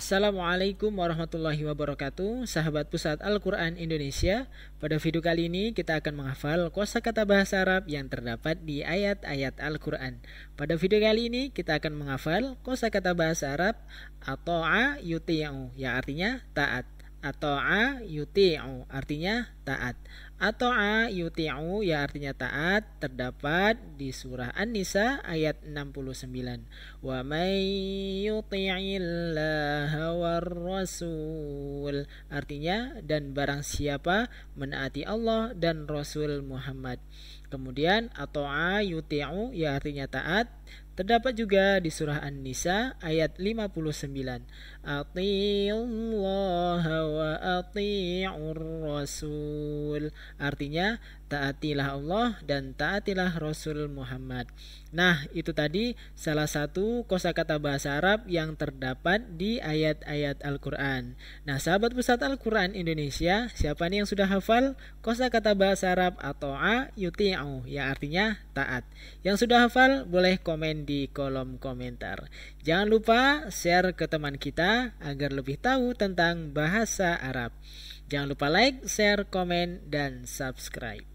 Assalamualaikum warahmatullahi wabarakatuh Sahabat Pusat Al-Quran Indonesia Pada video kali ini kita akan menghafal kosa kata bahasa Arab yang terdapat di ayat-ayat Al-Quran Pada video kali ini kita akan menghafal kosa kata bahasa Arab Ato'a yuti'u yang artinya taat atau a yuti'u artinya taat. atau a yuti'u ya artinya taat terdapat di surah An-Nisa ayat 69. Wa may yuti'illaha war rasul artinya dan barang siapa menaati Allah dan Rasul Muhammad. Kemudian atau a yuti'u ya artinya taat Terdapat juga di surah An-Nisa ayat 59. Atiullah ta'tiur rasul artinya taatilah Allah dan taatilah Rasul Muhammad. Nah, itu tadi salah satu kosakata bahasa Arab yang terdapat di ayat-ayat Al-Qur'an. Nah, sahabat pusat Al-Qur'an Indonesia, siapa nih yang sudah hafal kosakata bahasa Arab atau A yuti'u yang artinya taat. Yang sudah hafal boleh komen di kolom komentar. Jangan lupa share ke teman kita agar lebih tahu tentang bahasa Arab. Jangan lupa like, share, komen, dan subscribe.